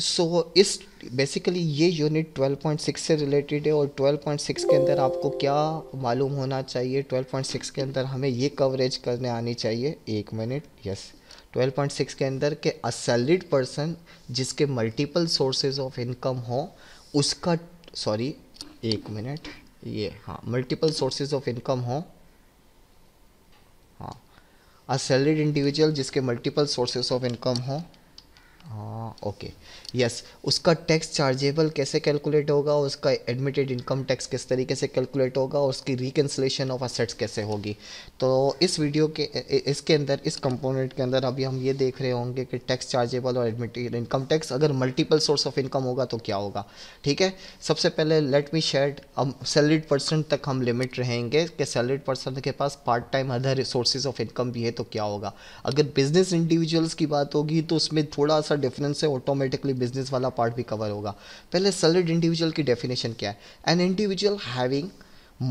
सो so, इस basically ये unit 12.6 से रिलेटेड है और 12.6 के अंदर आपको क्या मालूम होना चाहिए 12.6 के अंदर हमें ये कवरेज करने आनी चाहिए एक मिनट यस 12.6 के अंदर के असैलिड पर्सन जिसके मल्टीपल सोर्सेज ऑफ इनकम हो उसका सॉरी एक मिनट ये हाँ मल्टीपल सोर्सेज ऑफ इनकम हो हाँ असैलिड इंडिविजुअल जिसके मल्टीपल सोर्सेज ऑफ इनकम हो ओके हाँ, यस उसका टैक्स चार्जेबल कैसे कैलकुलेट होगा उसका एडमिटेड इनकम टैक्स किस तरीके से कैलकुलेट होगा और उसकी रिकन्सलेशन ऑफ असेट्स कैसे होगी तो इस वीडियो के इसके अंदर इस कंपोनेंट के अंदर अभी हम ये देख रहे होंगे कि टैक्स चार्जेबल और एडमिटेड इनकम टैक्स अगर मल्टीपल सोर्स ऑफ इनकम होगा तो क्या होगा ठीक है सबसे पहले लेट मी शेड हम सैलरीड पर्सन तक हम लिमिट रहेंगे कि सैलरीड पर्सन के पास part time other sources of income भी है तो क्या होगा अगर बिजनेस इंडिविजुअल्स की बात होगी तो उसमें थोड़ा सा सा डिफरेंस है ऑटोमेटिकली बिजनेस वाला पार्ट भी कवर होगा पहले सैलरीड इंडिविजुअल की डेफिनेशन क्या है an individual having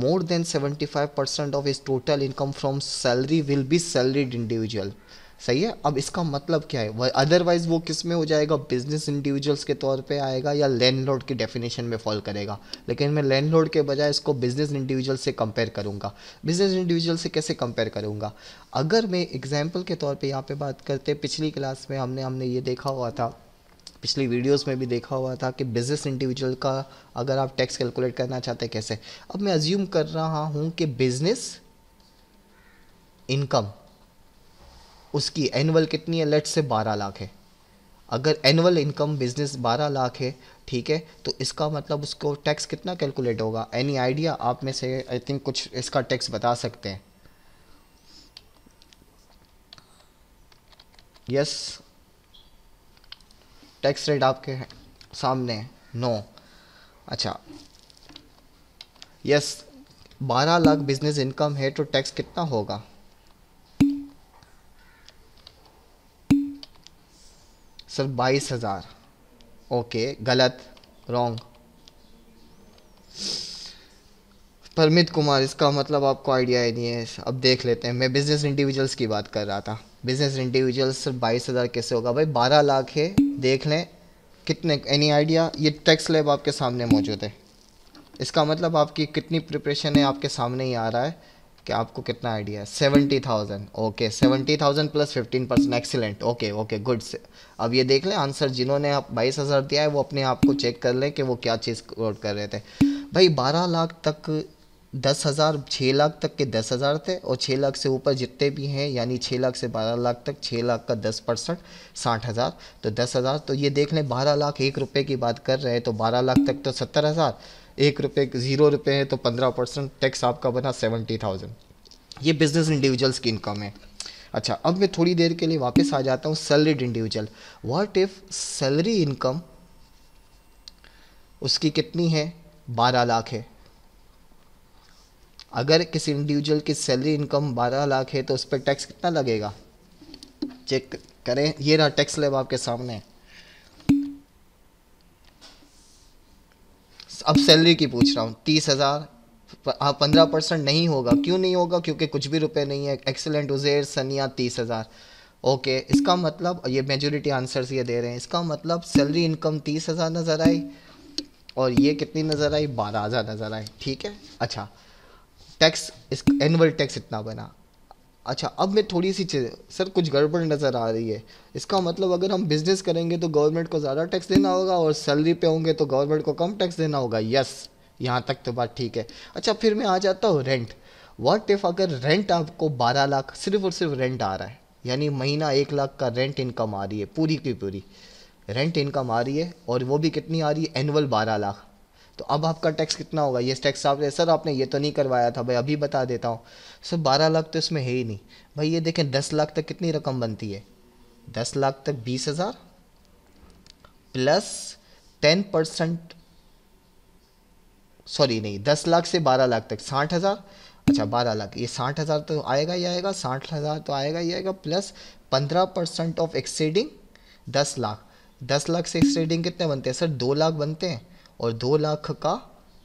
more than seventy five percent of is total income from salary will be salaried individual सही है अब इसका मतलब क्या है अदरवाइज वो किस में हो जाएगा बिजनेस इंडिविजुअल्स के तौर पे आएगा या लैंडलॉर्ड की डेफिनेशन में फॉल करेगा लेकिन मैं लैंडलॉर्ड के बजाय इसको बिजनेस इंडिविजुअल से कंपेयर करूँगा बिजनेस इंडिविजुअल से कैसे कंपेयर करूँगा अगर मैं एग्जाम्पल के तौर पर यहाँ पर बात करते पिछली क्लास में हमने हमने ये देखा हुआ था पिछली वीडियोस में भी देखा हुआ था कि बिज़नेस इंडिविजुअल का अगर आप टैक्स कैलकुलेट करना चाहते कैसे अब मैं अज्यूम कर रहा हूँ कि बिज़नेस इनकम उसकी एनुअल कितनी है लेट से बारह लाख है अगर एनुअल इनकम बिजनेस बारह लाख है ठीक है तो इसका मतलब उसको टैक्स कितना कैलकुलेट होगा एनी आइडिया आप में से आई थिंक कुछ इसका टैक्स बता सकते हैं यस टैक्स रेट आपके सामने नो अच्छा यस बारह लाख बिजनेस इनकम है तो टैक्स कितना होगा सर बाईस हज़ार ओके गलत रॉन्ग परमित कुमार इसका मतलब आपको आइडिया ही नहीं है अब देख लेते हैं मैं बिज़नेस इंडिविजुअल्स की बात कर रहा था बिज़नेस इंडिविजुअल्स सर बाईस हज़ार कैसे होगा भाई बारह लाख है देख लें कितने एनी आइडिया ये टैक्स लेब आपके सामने मौजूद है इसका मतलब आपकी कितनी प्रिपरेशन है आपके सामने ही आ रहा है कि आपको कितना आइडिया है seventy thousand okay seventy thousand plus fifteen percent excellent okay okay good अब ये देख लें आंसर जिन्होंने आप बाईस हज़ार दिया है वो अपने आप को चेक कर लें कि वो क्या चीज़ कोट कर रहे थे भाई बारह लाख तक दस हज़ार छः लाख तक के दस हज़ार थे और छः लाख से ऊपर जितने भी हैं यानी छः लाख से बारह लाख तक छः लाख का दस परसेंट साठ हज़ार तो दस हज़ार तो ये देख लें बारह लाख एक रुपये की बात कर रहे हैं तो बारह लाख तक तो सत्तर हज़ार एक रुपये ज़ीरो रुपये है तो पंद्रह परसेंट टैक्स आपका बना सेवेंटी थाउजेंड ये बिजनेस इंडिविजुअल्स की इनकम है अच्छा अब मैं थोड़ी देर के लिए वापस आ जाता हूँ salaried individual what if salary income उसकी कितनी है बारह लाख है अगर किसी इंडिविजुअल की सैलरी इनकम बारह लाख है तो उस पर टैक्स कितना लगेगा चेक करें ये रहा टैक्स लेब आपके सामने अब सैलरी की पूछ रहा हूँ तीस हज़ार हाँ, पंद्रह परसेंट नहीं होगा क्यों नहीं होगा क्योंकि कुछ भी रुपए नहीं है एक्सेलेंट उजेर सनिया तीस हज़ार ओके इसका मतलब ये मेजोरिटी आंसर्स ये दे रहे हैं इसका मतलब सैलरी इनकम तीस हज़ार नज़र आई और ये कितनी नज़र आई बारह हज़ार नज़र आई ठीक है अच्छा टैक्स इस एनुअल टैक्स इतना बना अच्छा अब मैं थोड़ी सी चीज़ सर कुछ गड़बड़ नज़र आ रही है इसका मतलब अगर हम बिज़नेस करेंगे तो गवर्नमेंट को ज़्यादा टैक्स देना होगा और सैलरी पे होंगे तो गवर्नमेंट को कम टैक्स देना होगा यस यहाँ तक तो बात ठीक है अच्छा फिर मैं आ जाता हूँ रेंट वॉट इफ़ अगर रेंट आपको बारह लाख सिर्फ और सिर्फ रेंट आ रहा है यानी महीना एक लाख का रेंट इनकम आ रही है पूरी की पूरी रेंट इनकम आ रही है और वो भी कितनी आ रही है एनअल बारह लाख तो अब आपका टैक्स कितना होगा ये टैक्स आप सर आपने ये तो नहीं करवाया था भाई अभी बता देता हूँ सर बारह लाख तो इसमें है ही नहीं भाई ये देखें दस लाख तक कितनी रकम बनती है दस लाख तक बीस हज़ार प्लस टेन परसेंट सॉरी नहीं दस लाख से बारह लाख तक साठ हज़ार अच्छा बारह लाख ये साठ हज़ार तो आएगा ही आएगा साठ हज़ार तो आएगा ही आएगा प्लस पंद्रह परसेंट ऑफ एक्सेडिंग दस लाख दस लाख से एक्सेडिंग कितने बनते हैं सर दो लाख बनते हैं और दो लाख का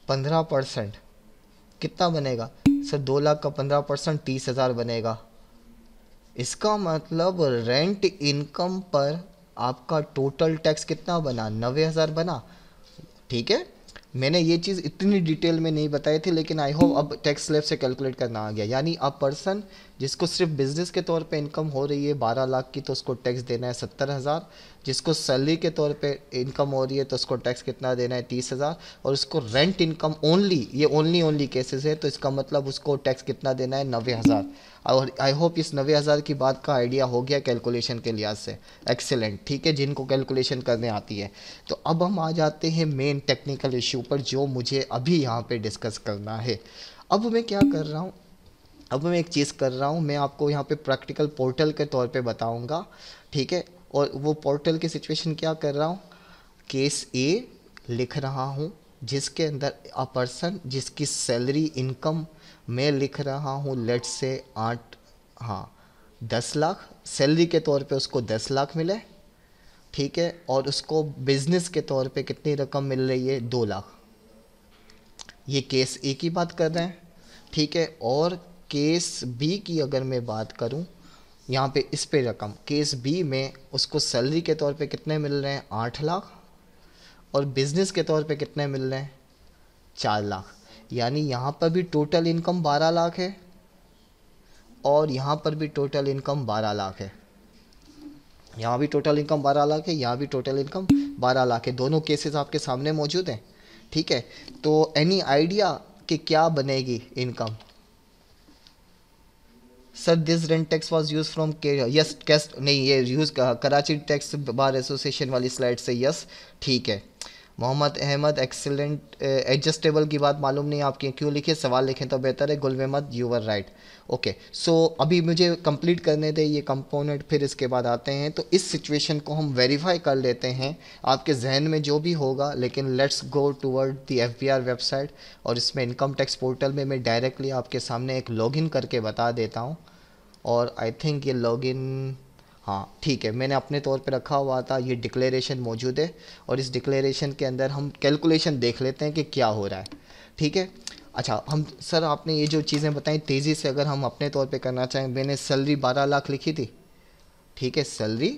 पंद्रह परसेंट कितना बनेगा सर दो लाख का पंद्रह परसेंट तीस हज़ार बनेगा इसका मतलब रेंट इनकम पर आपका टोटल टैक्स कितना बना नबे हज़ार बना ठीक है मैंने ये चीज़ इतनी डिटेल में नहीं बताई थी लेकिन आई होप अब टैक्स स्लेब से कैलकुलेट करना आ गया यानी अ पर्सन जिसको सिर्फ बिज़नेस के तौर पे इनकम हो रही है बारह लाख की तो उसको टैक्स देना है सत्तर हज़ार जिसको सैलरी के तौर पे इनकम हो रही है तो उसको टैक्स कितना देना है तीस हज़ार और उसको रेंट इनकम ओनली ये ओनली ओनली केसेस है तो इसका मतलब उसको टैक्स कितना देना है नबे हज़ार और आई होप इस नबे हज़ार की बात का आइडिया हो गया कैलकुलेशन के लिहाज से एक्सेलेंट ठीक है जिनको कैलकुलेशन करने आती है तो अब हम आ जाते हैं मेन टेक्निकल इशू पर जो मुझे अभी यहाँ पर डिस्कस करना है अब मैं क्या कर रहा हूँ अब मैं एक चीज़ कर रहा हूँ मैं आपको यहाँ पे प्रैक्टिकल पोर्टल के तौर पे बताऊँगा ठीक है और वो पोर्टल की सिचुएशन क्या कर रहा हूँ केस ए लिख रहा हूँ जिसके अंदर अ पर्सन जिसकी सैलरी इनकम मैं लिख रहा हूँ लेट से आठ हाँ दस लाख सैलरी के तौर पे उसको दस लाख मिले ठीक है और उसको बिजनेस के तौर पे कितनी रकम मिल रही है दो लाख ये केस ए की बात कर रहे हैं ठीक है और केस बी की अगर मैं बात करूं यहाँ पे इस पे रकम केस बी में उसको सैलरी के तौर पे कितने मिल रहे हैं आठ लाख और बिज़नेस के तौर पे कितने मिल रहे हैं चार लाख यानी यहाँ पर भी टोटल इनकम बारह लाख है और यहाँ पर भी टोटल इनकम बारह लाख है यहाँ भी टोटल इनकम बारह लाख है यहाँ भी टोटल इनकम बारह लाख है दोनों केसेस आपके सामने मौजूद हैं ठीक है तो एनी आइडिया कि क्या बनेगी income sir this rent tax was use from yes case नहीं ये use Karachi tax bar association वाली स्लाइड से यस ठीक है मोहम्मद अहमद एक्सेलेंट एडजस्टेबल की बात मालूम नहीं आपकी क्यों लिखे सवाल लिखें तो बेहतर है गुलवेमद you are right okay so अभी मुझे कंप्लीट करने दें ये कंपोनेंट फिर इसके बाद आते हैं तो इस सिचुएशन को हम वेरीफाई कर लेते हैं आपके जहन में जो भी होगा लेकिन let's go toward the F website और इसमें इनकम टैक्स पोर्टल में मैं डायरेक्टली आपके सामने एक इन करके बता देता हूँ और आई थिंक ये लॉगिन हाँ ठीक है मैंने अपने तौर पे रखा हुआ था ये डिक्लेरेशन मौजूद है और इस डिक्लेरेशन के अंदर हम कैलकुलेशन देख लेते हैं कि क्या हो रहा है ठीक है अच्छा हम सर आपने ये जो चीज़ें बताई तेज़ी से अगर हम अपने तौर पे करना चाहें मैंने सैलरी बारह लाख लिखी थी ठीक है सैलरी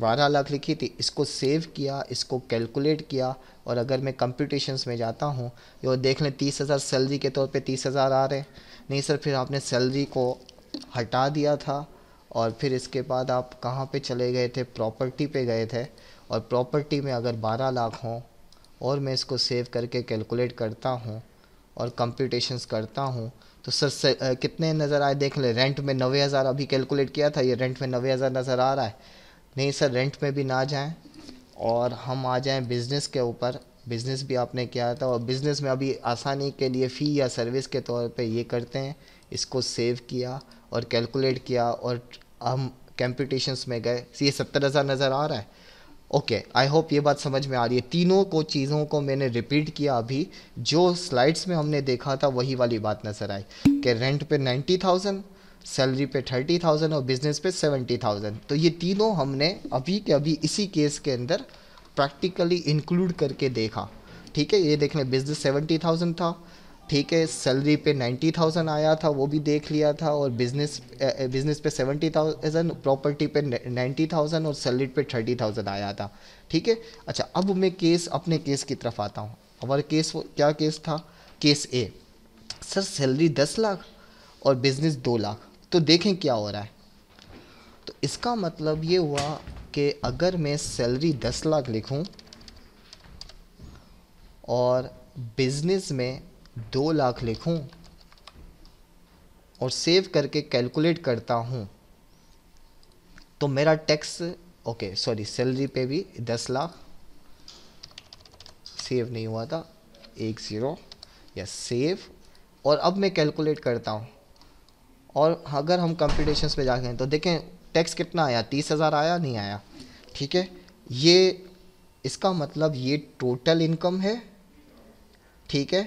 बारह लाख लिखी थी इसको सेव किया इसको कैलकुलेट किया और अगर मैं कंप्यूटेशंस में जाता हूँ तो देख लें तीस हज़ार सैलरी के तौर पे तीस हज़ार आ रहे नहीं सर फिर आपने सैलरी को हटा दिया था और फिर इसके बाद आप कहाँ पे चले गए थे प्रॉपर्टी पे गए थे और प्रॉपर्टी में अगर 12 लाख हों और मैं इसको सेव करके कैलकुलेट करता हूँ और कंप्यूटेशंस करता हूँ तो सर से, आ, कितने नज़र आए देख ले रेंट में नवे हज़ार अभी कैलकुलेट किया था ये रेंट में नवे हज़ार नज़र आ रहा है नहीं सर रेंट में भी ना जाएं और हम आ जाएं बिज़नेस के ऊपर बिज़नेस भी आपने किया था और बिज़नेस में अभी आसानी के लिए फ़ी या सर्विस के तौर पे ये करते हैं इसको सेव किया और कैलकुलेट किया और हम कंप्यूटेशंस में गए ये सत्तर हज़ार नज़र आ रहा है ओके आई होप ये बात समझ में आ रही है तीनों को चीज़ों को मैंने रिपीट किया अभी जो स्लाइड्स में हमने देखा था वही वाली बात नज़र आई कि रेंट पे नाइन्टी थाउजेंड सैलरी पे थर्टी थाउजेंड और बिजनेस पे सेवेंटी थाउजेंड तो ये तीनों हमने अभी के अभी इसी केस के अंदर प्रैक्टिकली इंक्लूड करके देखा ठीक है ये देख लें बिजनेस सेवेंटी थाउजेंड था ठीक है सैलरी पे नाइन्टी थाउजेंड आया था वो भी देख लिया था और बिजनेस बिजनेस पे सेवेंटी थाउजेंड प्रॉपर्टी पे नाइन्टी थाउजेंड और सैलरी पे थर्टी थाउजेंड आया था ठीक है अच्छा अब मैं केस अपने केस की तरफ आता हूँ हमारा केस क्या केस था केस ए सर सैलरी दस लाख और बिजनेस दो लाख तो देखें क्या हो रहा है तो इसका मतलब ये हुआ कि अगर मैं सैलरी दस लाख लिखूँ और बिजनेस में दो लाख लिखूं और सेव करके कैलकुलेट करता हूं तो मेरा टैक्स ओके सॉरी सैलरी पे भी दस लाख सेव नहीं हुआ था एक ज़ीरो या सेव और अब मैं कैलकुलेट करता हूँ और अगर हम कंप्यूटेशंस पे जाके तो देखें टैक्स कितना आया तीस हज़ार आया नहीं आया ठीक है ये इसका मतलब ये टोटल इनकम है ठीक है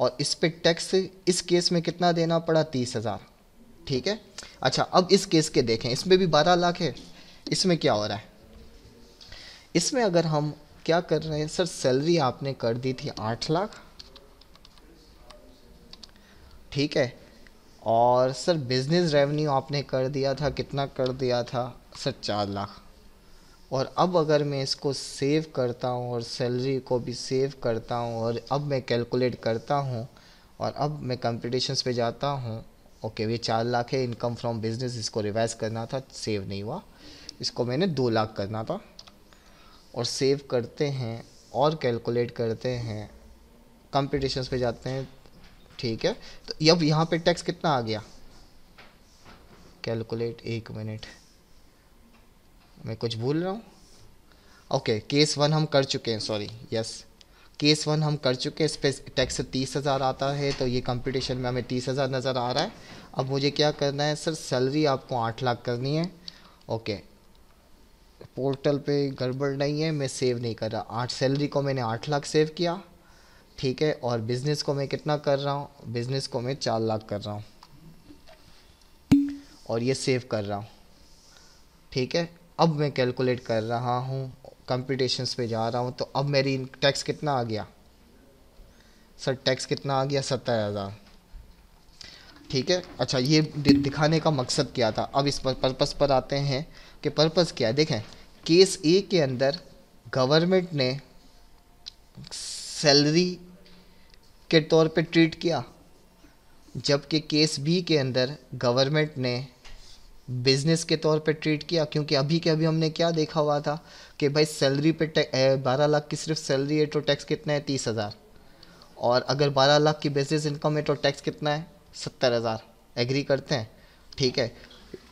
और इस पे टैक्स इस केस में कितना देना पड़ा तीस हज़ार ठीक है अच्छा अब इस केस के देखें इसमें भी बारह लाख है इसमें क्या हो रहा है इसमें अगर हम क्या कर रहे हैं सर सैलरी आपने कर दी थी आठ लाख ठीक है और सर बिज़नेस रेवेन्यू आपने कर दिया था कितना कर दिया था सर चार लाख और अब अगर मैं इसको सेव करता हूँ और सैलरी को भी सेव करता हूँ और अब मैं कैलकुलेट करता हूँ और अब मैं कंपटीशन्स पे जाता हूँ ओके ये चार लाख है इनकम फ्रॉम बिजनेस इसको रिवाइज करना था सेव नहीं हुआ इसको मैंने दो लाख करना था और सेव करते हैं और कैलकुलेट करते हैं कंपटीशन्स पे जाते हैं ठीक है तो अब यहाँ पे टैक्स कितना आ गया कैलकुलेट एक मिनट मैं कुछ भूल रहा हूँ ओके केस वन हम कर चुके हैं सॉरी यस केस वन हम कर चुके हैं इस पर टैक्स तीस हज़ार आता है तो ये कंपटीशन में हमें तीस हज़ार नज़र आ रहा है अब मुझे क्या करना है सर सैलरी आपको आठ लाख करनी है ओके पोर्टल पे गड़बड़ नहीं है मैं सेव नहीं कर रहा आठ सैलरी को मैंने आठ लाख सेव किया ठीक है और बिज़नेस को मैं कितना कर रहा हूँ बिज़नेस को मैं चार लाख कर रहा हूँ और ये सेव कर रहा हूँ ठीक है अब मैं कैलकुलेट कर रहा हूँ कंप्यूटेशंस पे जा रहा हूँ तो अब मेरी टैक्स कितना आ गया सर टैक्स कितना आ गया सत्तर हज़ार ठीक है अच्छा ये दिखाने का मकसद क्या था अब इस पर पर्पस पर आते हैं कि पर्पस क्या है देखें केस ए के अंदर गवर्नमेंट ने सैलरी के तौर पे ट्रीट किया जबकि केस बी के अंदर गवर्नमेंट ने बिज़नेस के तौर पे ट्रीट किया क्योंकि अभी के अभी हमने क्या देखा हुआ था कि भाई सैलरी पे बारह लाख की सिर्फ सैलरी है तो टैक्स कितना है तीस हज़ार और अगर बारह लाख की बिजनेस इनकम है तो टैक्स कितना है सत्तर हज़ार एग्री करते हैं ठीक है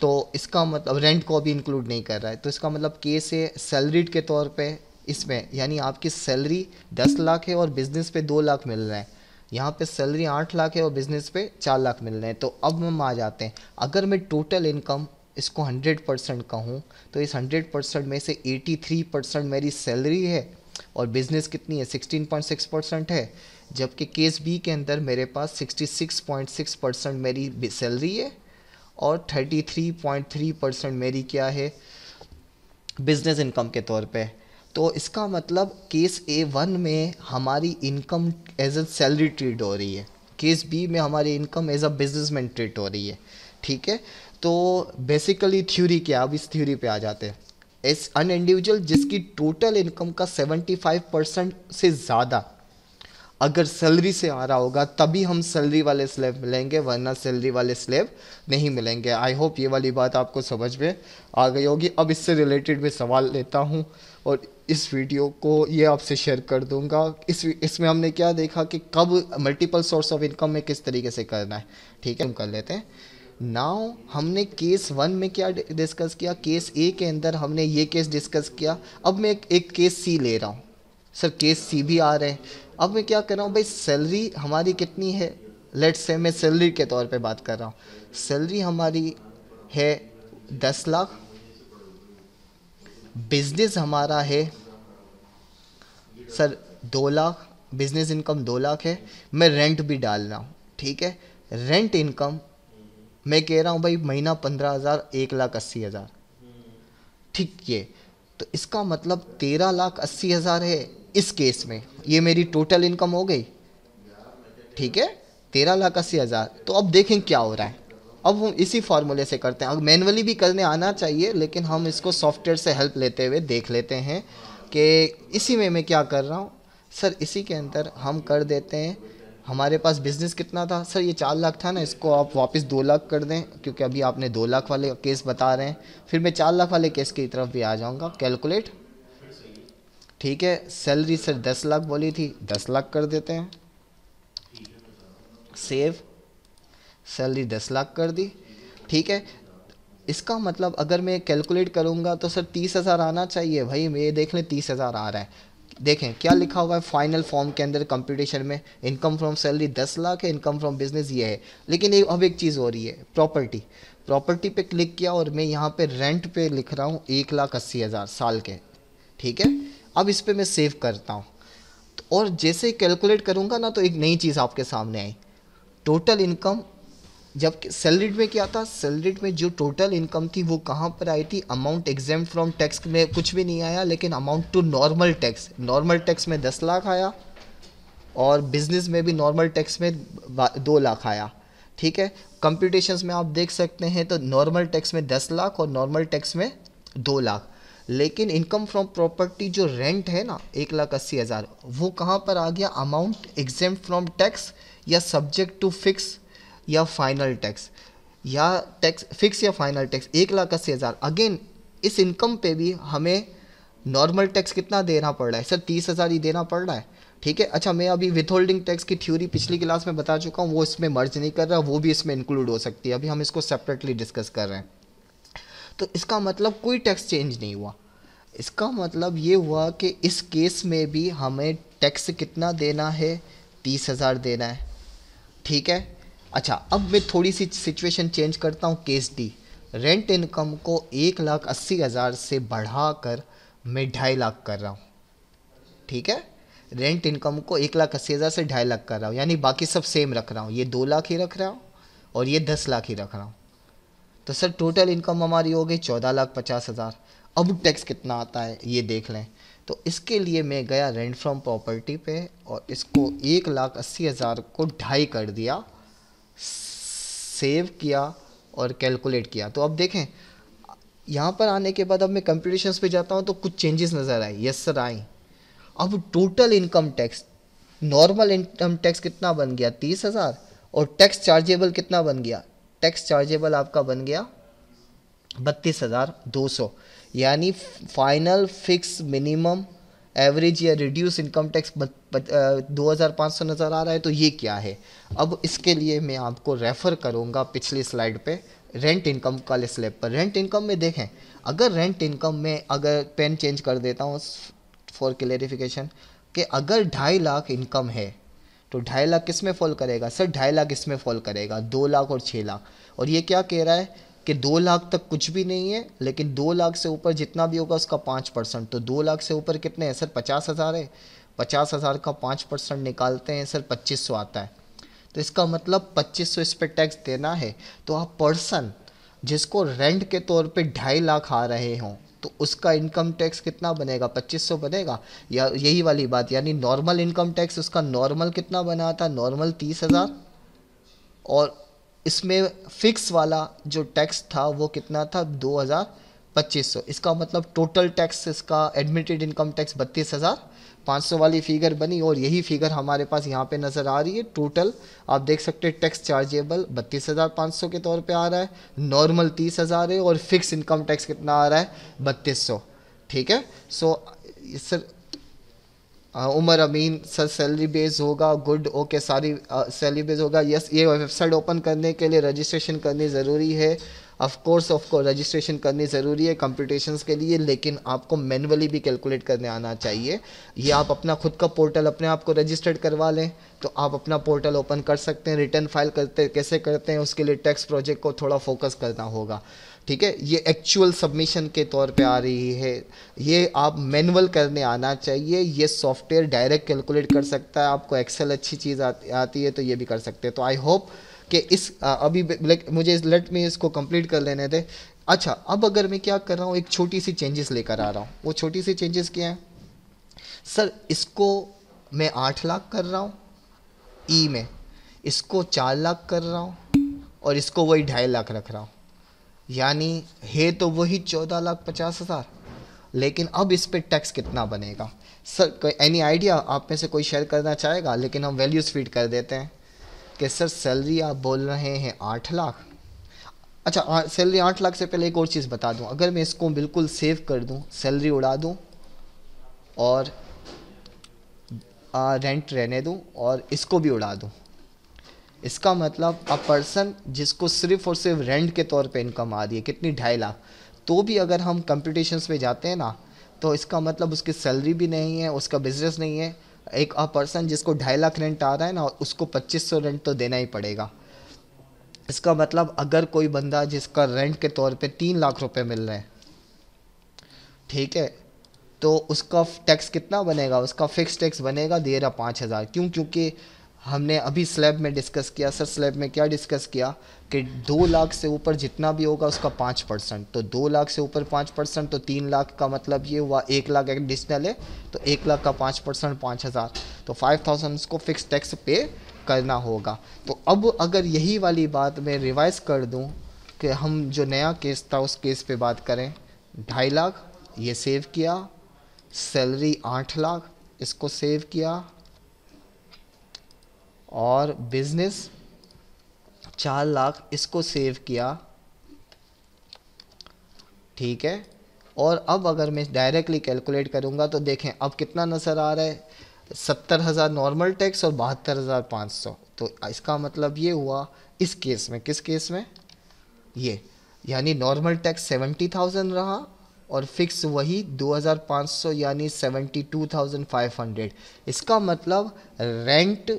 तो इसका मतलब रेंट को अभी इंक्लूड नहीं कर रहा है तो इसका मतलब केस है सैलरीड के तौर पे इसमें यानी आपकी सैलरी दस लाख है और बिज़नेस पे दो लाख मिल रहा है यहाँ पे सैलरी आठ लाख है और बिज़नेस पे चार लाख मिल रहे हैं तो अब हम आ जाते हैं अगर मैं टोटल इनकम इसको हंड्रेड परसेंट कहूँ तो इस हंड्रेड परसेंट में से एटी थ्री परसेंट मेरी सैलरी है और बिज़नेस कितनी है सिक्सटीन पॉइंट सिक्स परसेंट है जबकि केस बी के अंदर मेरे पास sixty six point six percent मेरी सैलरी है और thirty three point three percent मेरी क्या है बिज़नेस इनकम के तौर पर तो इसका मतलब केस ए वन में हमारी income as a salary treat हो रही है केस बी में हमारी income as a businessman treat हो रही है ठीक है तो बेसिकली थ्योरी क्या अब इस थ्योरी पे आ जाते हैं एस अन इंडिविजुअल जिसकी टोटल इनकम का 75 परसेंट से ज़्यादा अगर सैलरी से आ रहा होगा तभी हम सैलरी वाले स्लेब मिलेंगे वरना सैलरी वाले स्लेब नहीं मिलेंगे आई होप ये वाली बात आपको समझ में आ गई होगी अब इससे रिलेटेड मैं सवाल लेता हूँ और इस वीडियो को ये आपसे शेयर कर दूंगा इस इसमें हमने क्या देखा कि कब मल्टीपल सोर्स ऑफ इनकम में किस तरीके से करना है ठीक है हम कर लेते हैं नाउ हमने केस वन में क्या डिस्कस किया केस ए के अंदर हमने ये केस डिस्कस किया अब मैं एक, एक केस सी ले रहा हूँ सर केस सी भी आ रहे हैं अब मैं क्या कर रहा हूँ भाई सैलरी हमारी कितनी है लेट्स से मैं सैलरी के तौर पे बात कर रहा हूँ सैलरी हमारी है दस लाख बिजनेस हमारा है सर दो लाख बिजनेस इनकम दो लाख है मैं रेंट भी डाल रहा हूँ ठीक है रेंट इनकम मैं कह रहा हूँ भाई महीना पंद्रह हज़ार एक लाख अस्सी हज़ार ठीक ये तो इसका मतलब तेरह लाख अस्सी हज़ार है इस केस में ये मेरी टोटल इनकम हो गई ठीक है तेरह लाख अस्सी हज़ार तो अब देखें क्या हो रहा है अब हम इसी फार्मूले से करते हैं अब मैनुअली भी करने आना चाहिए लेकिन हम इसको सॉफ्टवेयर से हेल्प लेते हुए देख लेते हैं कि इसी में मैं क्या कर रहा हूँ सर इसी के अंदर हम कर देते हैं हमारे पास बिज़नेस कितना था सर ये चार लाख था ना इसको आप वापस दो लाख कर दें क्योंकि अभी आपने दो लाख वाले केस बता रहे हैं फिर मैं चार लाख वाले केस की तरफ भी आ जाऊँगा कैलकुलेट ठीक है सैलरी सर दस लाख बोली थी दस लाख कर देते हैं सेव सैलरी दस लाख कर दी ठीक है इसका मतलब अगर मैं कैलकुलेट करूँगा तो सर तीस हज़ार आना चाहिए भाई मैं ये देख लें तीस हज़ार आ रहा है देखें क्या लिखा हुआ है फाइनल फॉर्म के अंदर कंपटीशन में इनकम फ्रॉम सैलरी दस लाख है इनकम फ्रॉम बिजनेस ये है लेकिन एक अब एक चीज़ हो रही है प्रॉपर्टी प्रॉपर्टी पे क्लिक किया और मैं यहाँ पे रेंट पे लिख रहा हूँ एक लाख अस्सी हज़ार साल के ठीक है अब इस पर मैं सेव करता हूँ तो और जैसे कैलकुलेट करूँगा ना तो एक नई चीज़ आपके सामने आई टोटल इनकम जब सैलरीड में क्या था सैलरीड में जो टोटल इनकम थी वो कहाँ पर आई थी अमाउंट एग्जाम फ्रॉम टैक्स में कुछ भी नहीं आया लेकिन amount to normal tax normal tax में दस लाख आया और बिजनेस में भी नॉर्मल टैक्स में दो लाख आया ठीक है कंप्यूटेशंस में आप देख सकते हैं तो नॉर्मल टैक्स में दस लाख और नॉर्मल टैक्स में दो लाख लेकिन इनकम फ्रॉम प्रॉपर्टी जो रेंट है ना एक लाख अस्सी हज़ार वो कहाँ पर आ गया अमाउंट एग्जाम फ्रॉम टैक्स या सब्जेक्ट टू फिक्स या फाइनल टैक्स या टैक्स फिक्स या फाइनल टैक्स एक लाख अस्सी हज़ार अगेन इस इनकम पे भी हमें नॉर्मल टैक्स कितना देना पड़ रहा है सर तीस हज़ार ही देना पड़ रहा है ठीक है अच्छा मैं अभी विथ होल्डिंग टैक्स की थ्योरी पिछली क्लास में बता चुका हूँ वो इसमें मर्ज नहीं कर रहा वो भी इसमें इंक्लूड हो सकती है अभी हम इसको सेपरेटली डिस्कस कर रहे हैं तो इसका मतलब कोई टैक्स चेंज नहीं हुआ इसका मतलब ये हुआ कि इस केस में भी हमें टैक्स कितना देना है तीस हज़ार देना है ठीक है अच्छा अब मैं थोड़ी सी सिचुएशन चेंज करता हूँ केस डी रेंट इनकम को एक लाख अस्सी हज़ार से बढ़ा कर मैं ढाई लाख कर रहा हूँ ठीक है रेंट इनकम को एक लाख अस्सी हज़ार से ढाई लाख कर रहा हूँ यानी बाकी सब सेम रख रहा हूँ ये दो लाख ही रख रहा हूँ और ये दस लाख ही रख रहा हूँ तो सर टोटल इनकम हमारी हो गई चौदह लाख पचास हज़ार अब टैक्स कितना आता है ये देख लें तो इसके लिए मैं गया रेंट फ्रॉम प्रॉपर्टी पे और इसको एक लाख अस्सी हज़ार को ढाई कर दिया सेव किया और कैलकुलेट किया तो अब देखें यहाँ पर आने के बाद अब मैं कंप्यूटेशंस पे जाता हूँ तो कुछ चेंजेस नज़र आए यस सर आई अब total income tax normal income tax कितना बन गया तीस हज़ार और टैक्स चार्जेबल कितना बन गया टैक्स चार्जेबल आपका बन गया बत्तीस हज़ार दो सौ यानी फाइनल फिक्स मिनिमम एवरेज या रिड्यूस इनकम टैक्स दो हज़ार पाँच सौ नज़र आ रहा है तो ये क्या है अब इसके लिए मैं आपको रेफ़र करूँगा पिछली स्लाइड पे रेंट इनकम का स्लेब पर रेंट इनकम में देखें अगर रेंट इनकम में अगर पेन चेंज कर देता हूँ फॉर क्लेरिफिकेशन कि अगर ढाई लाख इनकम है तो ढाई लाख किस में फॉल करेगा सर ढाई लाख इसमें फॉल करेगा दो लाख और छः लाख और ये क्या कह रहा है कि दो लाख तक कुछ भी नहीं है लेकिन दो लाख से ऊपर जितना भी होगा उसका पाँच परसेंट तो दो लाख से ऊपर कितने हैं सर पचास हज़ार है पचास हज़ार का पाँच परसेंट निकालते हैं सर पच्चीस सौ आता है तो इसका मतलब पच्चीस सौ इस पर टैक्स देना है तो आप पर्सन जिसको रेंट के तौर पे ढाई लाख आ रहे हों तो उसका इनकम टैक्स कितना बनेगा पच्चीस सौ बनेगा या यही वाली बात यानी नॉर्मल इनकम टैक्स उसका नॉर्मल कितना बना था नॉर्मल तीस हज़ार और इसमें फिक्स वाला जो टैक्स था वो कितना था दो हज़ार पच्चीस सौ इसका मतलब टोटल टैक्स इसका एडमिटेड इनकम टैक्स बत्तीस हज़ार पाँच सौ वाली फिगर बनी और यही फिगर हमारे पास यहाँ पे नज़र आ रही है टोटल आप देख सकते हैं टैक्स चार्जेबल बत्तीस हज़ार पाँच सौ के तौर पे आ रहा है नॉर्मल तीस हज़ार है और फिक्स इनकम टैक्स कितना आ रहा है बत्तीस सौ ठीक है so sir Umar Amin sir salary base होगा गुड ओके सारी सैलरी बेस होगा यस ये वेबसाइट ओपन करने के लिए रजिस्ट्रेशन करनी ज़रूरी है of course of course registration करनी ज़रूरी है कंप्यूटेशंस के लिए लेकिन आपको मैनुअली भी कैलकुलेट करने आना चाहिए ये आप अपना खुद का पोर्टल अपने आप को रजिस्टर्ड करवा लें तो आप अपना पोर्टल ओपन कर सकते हैं रिटर्न फाइल करते कैसे करते हैं उसके लिए टैक्स प्रोजेक्ट को थोड़ा फोकस करना होगा ठीक है ये एक्चुअल सबमिशन के तौर पे आ रही है ये आप मैनुअल करने आना चाहिए ये सॉफ्टवेयर डायरेक्ट कैलकुलेट कर सकता है आपको एक्सेल अच्छी चीज़ आती आती है तो ये भी कर सकते हैं तो आई होप कि इस अभी लाइक मुझे लेट में इसको कंप्लीट कर लेने थे अच्छा अब अगर मैं क्या कर रहा हूँ एक छोटी सी चेंजेस लेकर आ रहा हूँ वो छोटी सी चेंजेस क्या हैं सर इसको मैं आठ लाख कर रहा हूँ ई e में इसको चार लाख कर रहा हूँ और इसको वही ढाई लाख रख रहा हूँ यानी है तो वही चौदह लाख पचास हज़ार लेकिन अब इस पर टैक्स कितना बनेगा सर कोई एनी आइडिया आप में से कोई शेयर करना चाहेगा लेकिन हम वैल्यूज़ फीड कर देते हैं कि सर सैलरी आप बोल रहे हैं आठ लाख अच्छा सैलरी आठ लाख से पहले एक और चीज़ बता दूं अगर मैं इसको बिल्कुल सेव कर दूं सैलरी उड़ा दूं और आ, रेंट रहने दूं और इसको भी उड़ा दूं इसका मतलब अ पर्सन जिसको सिर्फ और सिर्फ रेंट के तौर पे इनकम आ रही है कितनी ढाई लाख तो भी अगर हम कंपटीशंस में जाते हैं ना तो इसका मतलब उसकी सैलरी भी नहीं है उसका बिज़नेस नहीं है एक अ पर्सन जिसको ढाई लाख रेंट आ रहा है ना उसको पच्चीस सौ रेंट तो देना ही पड़ेगा इसका मतलब अगर कोई बंदा जिसका रेंट के तौर पे तीन लाख रुपए मिल रहे हैं ठीक है तो उसका टैक्स कितना बनेगा उसका फिक्स टैक्स बनेगा दे रहा पाँच हज़ार क्यों क्योंकि हमने अभी स्लैब में डिस्कस किया सर स्लैब में क्या डिस्कस किया कि दो लाख से ऊपर जितना भी होगा उसका पाँच परसेंट तो दो लाख से ऊपर पाँच परसेंट तो तीन लाख का मतलब ये हुआ एक लाख एडिशनल है तो एक लाख का पाँच परसेंट पाँच हज़ार तो फाइव थाउजेंड उसको फिक्स टैक्स पे करना होगा तो अब अगर यही वाली बात मैं रिवाइज़ कर दूँ कि हम जो नया केस था उस केस पे बात करें ढाई लाख ये सेव किया सैलरी आठ लाख इसको सेव किया और बिज़नेस चार लाख इसको सेव किया ठीक है और अब अगर मैं डायरेक्टली कैलकुलेट करूँगा तो देखें अब कितना नज़र आ रहा है सत्तर हज़ार नॉर्मल टैक्स और बहत्तर हज़ार पाँच सौ तो इसका मतलब ये हुआ इस केस में किस केस में ये यानी नॉर्मल टैक्स सेवेंटी थाउजेंड रहा और फिक्स वही दो हज़ार पाँच सौ यानी हंड्रेड इसका मतलब रेंट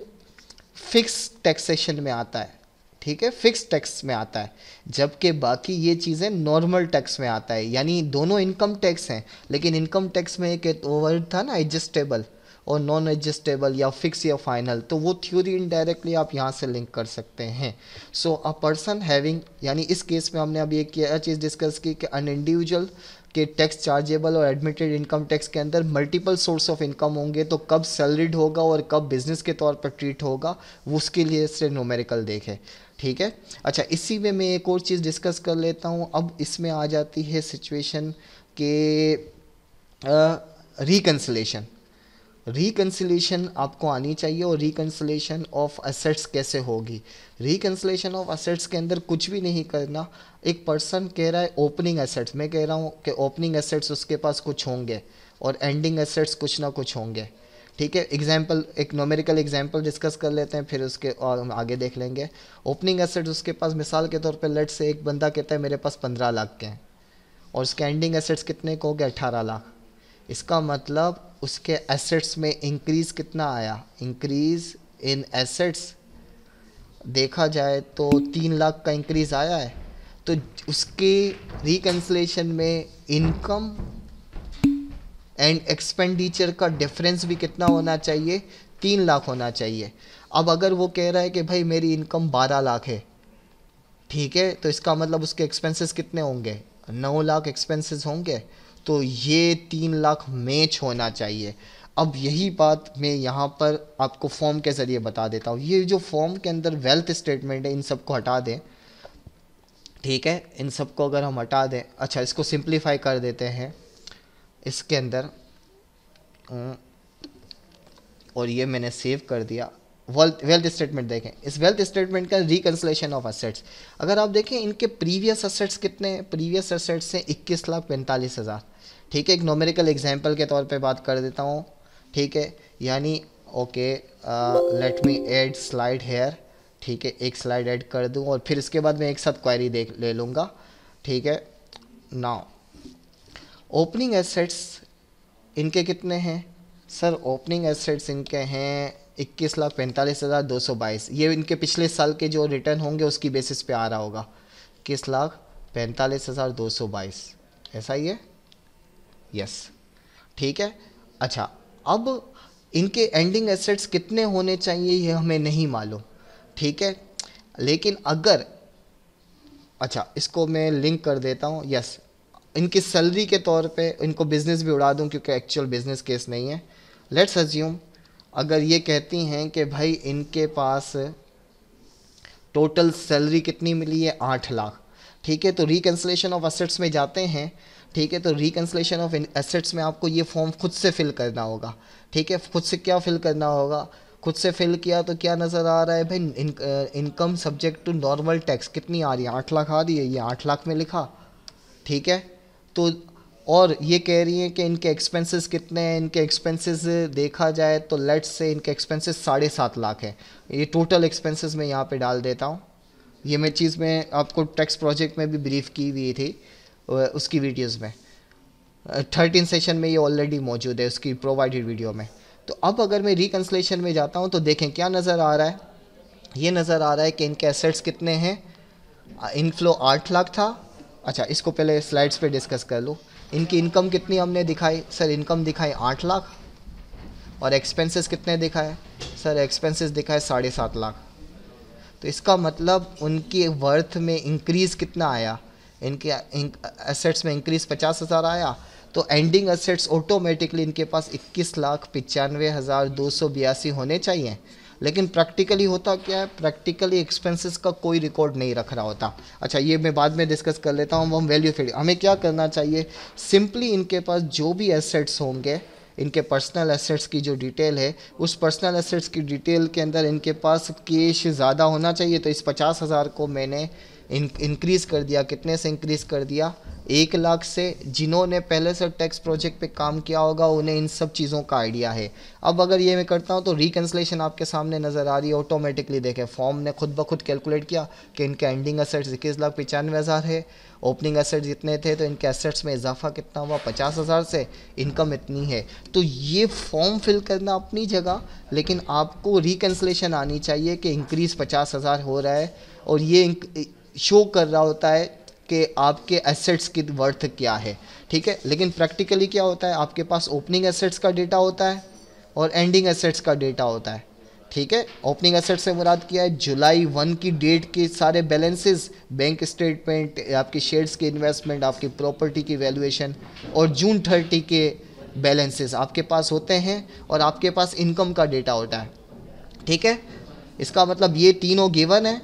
फिक्स टैक्सेशन में आता है ठीक है फिक्स टैक्स में आता है जबकि बाकी ये चीज़ें नॉर्मल टैक्स में आता है यानी दोनों इनकम टैक्स हैं लेकिन इनकम टैक्स में एक वर्ड था ना एडजस्टेबल और नॉन एडजस्टेबल या फिक्स या फाइनल तो वो थ्योरी इनडायरेक्टली आप यहाँ से लिंक कर सकते हैं सो अ पर्सन हैविंग यानी इस केस में हमने अभी एक चीज़ डिस्कस की कि अन इंडिविजुअल के टैक्स चार्जेबल और एडमिटेड इनकम टैक्स के अंदर मल्टीपल सोर्स ऑफ इनकम होंगे तो कब सैलरीड होगा और कब बिजनेस के तौर पर ट्रीट होगा उसके लिए सिर्फ नोमेरिकल देखें ठीक है अच्छा इसी वे मैं एक और चीज़ डिस्कस कर लेता हूँ अब इसमें आ जाती है सिचुएशन के रिकन्सलेशन रिकन्सलेशन आपको आनी चाहिए और रिकन्सलेशन ऑफ असेट्स कैसे होगी रिकन्सलेशन ऑफ असेट्स के अंदर कुछ भी नहीं करना एक पर्सन कह रहा है ओपनिंग असेट्स मैं कह रहा हूँ कि ओपनिंग असेट्स उसके पास कुछ होंगे और एंडिंग असेट्स कुछ ना कुछ होंगे ठीक है एग्जाम्पल एक नोमेरिकल एग्जाम्पल डिस्कस कर लेते हैं फिर उसके और हम आगे देख लेंगे ओपनिंग एसेट्स उसके पास मिसाल के तौर पर लेट से एक बंदा कहता है मेरे पास पंद्रह लाख के हैं और उसके एंडिंग एसेट्स कितने को हो गए अठारह लाख इसका मतलब उसके एसेट्स में इंक्रीज़ कितना आया इंक्रीज़ इन एसेट्स देखा जाए तो तीन लाख का इंक्रीज़ आया है तो उसके रिकन्सलेशन में इनकम एंड एक्सपेंडिचर का डिफरेंस भी कितना होना चाहिए तीन लाख होना चाहिए अब अगर वो कह रहा है कि भाई मेरी इनकम बारह लाख है ठीक है तो इसका मतलब उसके एक्सपेंसेस कितने होंगे नौ लाख एक्सपेंसेस होंगे तो ये तीन लाख मैच होना चाहिए अब यही बात मैं यहाँ पर आपको फॉर्म के ज़रिए बता देता हूँ ये जो फॉर्म के अंदर वेल्थ स्टेटमेंट है इन सबको हटा दें ठीक है इन सबको अगर हम हटा दें अच्छा इसको सिंप्लीफाई कर देते हैं इसके अंदर हम्म, और ये मैंने सेव कर दिया वेल्थ वेल्थ स्टेटमेंट देखें इस वेल्थ स्टेटमेंट का रिकन्सलेशन ऑफ असेट्स अगर आप देखें इनके प्रीवियस असेट्स कितने हैं प्रीवियस असेट्स हैं इक्कीस लाख पैंतालीस हज़ार ठीक है एक नोमेरिकल एग्जाम्पल के तौर पे बात कर देता हूँ ठीक है यानी okay let me add slide here ठीक है एक स्लाइड ऐड कर दूँ और फिर इसके बाद मैं एक साथ क्वायरी देख ले लूँगा ठीक है नाउ ओपनिंग एसेट्स इनके कितने हैं सर ओपनिंग एसेट्स इनके हैं इक्कीस लाख पैंतालीस हज़ार दो सौ बाईस ये इनके पिछले साल के जो रिटर्न होंगे उसकी बेसिस पे आ रहा होगा इक्कीस लाख पैंतालीस हज़ार दो सौ बाईस ऐसा ही है यस ठीक है अच्छा अब इनके एंडिंग एसेट्स कितने होने चाहिए ये हमें नहीं मालूम ठीक है लेकिन अगर अच्छा इसको मैं लिंक कर देता हूँ यस इनकी सैलरी के तौर पे इनको बिज़नेस भी उड़ा दूं क्योंकि एक्चुअल बिज़नेस केस नहीं है लेट्स अज्यूम अगर ये कहती हैं कि भाई इनके पास टोटल सैलरी कितनी मिली है आठ लाख ठीक है तो रिकन्सलेशन ऑफ असेट्स में जाते हैं ठीक है तो रिकन्सलेशन ऑफ एसेट्स में आपको ये फॉर्म खुद से फिल करना होगा ठीक है खुद से क्या फिल करना होगा खुद से फिल किया तो क्या नज़र आ रहा है भाई income subject to normal tax कितनी आ रही है आठ लाख आ रही है ये आठ लाख में लिखा ठीक है तो और ये कह रही हैं कि इनके एक्सपेंसेस कितने हैं इनके एक्सपेंसेस देखा जाए तो लेट्स से इनके एक्सपेंसेस साढ़े सात लाख हैं ये टोटल एक्सपेंसेस मैं यहाँ पे डाल देता हूँ ये मैं चीज़ में आपको टैक्स प्रोजेक्ट में भी ब्रीफ की हुई थी उसकी वीडियोस में थर्टीन सेशन में ये ऑलरेडी मौजूद है उसकी प्रोवाइडेड वीडियो में तो अब अगर मैं रिकन्सलेशन में जाता हूँ तो देखें क्या नज़र आ रहा है ये नज़र आ रहा है कि इनके एसेट्स कितने हैं इनफ्लो आठ लाख था अच्छा इसको पहले स्लाइड्स पे डिस्कस कर लो इनकी इनकम कितनी हमने दिखाई सर इनकम दिखाई आठ लाख और एक्सपेंसेस कितने दिखाए सर एक्सपेंसेस दिखाए साढ़े सात लाख तो इसका मतलब उनके वर्थ में इंक्रीज़ कितना आया इनके एसेट्स में इंक्रीज़ पचास हज़ार आया तो एंडिंग एसेट्स ऑटोमेटिकली इनके पास इक्कीस लाख पचानवे हज़ार दो सौ बयासी होने चाहिए लेकिन प्रैक्टिकली होता क्या है प्रैक्टिकली एक्सपेंसेस का कोई रिकॉर्ड नहीं रख रहा होता अच्छा ये मैं बाद में डिस्कस कर लेता हूँ हम वैल्यू थ्योरी हमें क्या करना चाहिए सिंपली इनके पास जो भी एसेट्स होंगे इनके पर्सनल एसेट्स की जो डिटेल है उस पर्सनल एसेट्स की डिटेल के अंदर इनके पास केश ज़्यादा होना चाहिए तो इस पचास हज़ार को मैंने इंक्रीज़ कर दिया कितने से इंक्रीज़ कर दिया एक लाख से जिन्होंने पहले से टैक्स प्रोजेक्ट पे काम किया होगा उन्हें इन सब चीज़ों का आइडिया है अब अगर ये मैं करता हूँ तो रिकन्सलेशन आपके सामने नज़र आ रही है ऑटोमेटिकली देखें फॉर्म ने खुद ब खुद कैलकुलेट किया कि इनके एंडिंग असेट्स इक्कीस लाख पचानवे हज़ार है ओपनिंग असेट्स इतने थे तो इनके असेट्स में इजाफा कितना हुआ पचास हज़ार से इनकम इतनी है तो ये फॉर्म फिल करना अपनी जगह लेकिन आपको रिकन्सलेशन आनी चाहिए कि इंक्रीज़ पचास हज़ार हो रहा है और ये शो कर रहा होता है कि आपके एसेट्स की वर्थ क्या है ठीक है लेकिन प्रैक्टिकली क्या होता है आपके पास ओपनिंग एसेट्स का डेटा होता है और एंडिंग एसेट्स का डेटा होता है ठीक है ओपनिंग एसेट से मुराद किया है जुलाई वन की डेट के सारे बैलेंसेस बैंक स्टेटमेंट आपके शेयर्स के इन्वेस्टमेंट आपकी प्रॉपर्टी की वैल्यूएशन और जून थर्टी के बैलेंसेस आपके पास होते हैं और आपके पास इनकम का डेटा होता है ठीक है इसका मतलब ये तीनों गिवन है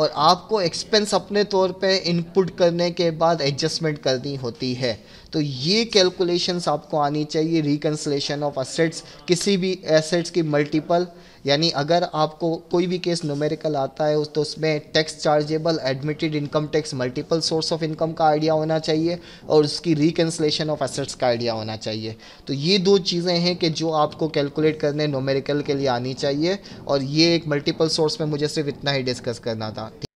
और आपको एक्सपेंस अपने तौर पे इनपुट करने के बाद एडजस्टमेंट करनी होती है तो ये कैलकुलेशंस आपको आनी चाहिए रिकन्सलेशन ऑफ असेट्स किसी भी एसेट्स की मल्टीपल यानी अगर आपको कोई भी केस न्यूमेरिकल आता है उस तो उसमें tax chargeable admitted income tax multiple source of income का आइडिया होना चाहिए और उसकी रिकन्सलेशन ऑफ एसेट्स का आइडिया होना चाहिए तो ये दो चीज़ें हैं कि जो आपको कैलकुलेट करने नोमेरिकल के लिए आनी चाहिए और ये एक मल्टीपल सोर्स में मुझे सिर्फ इतना ही डिस्कस करना था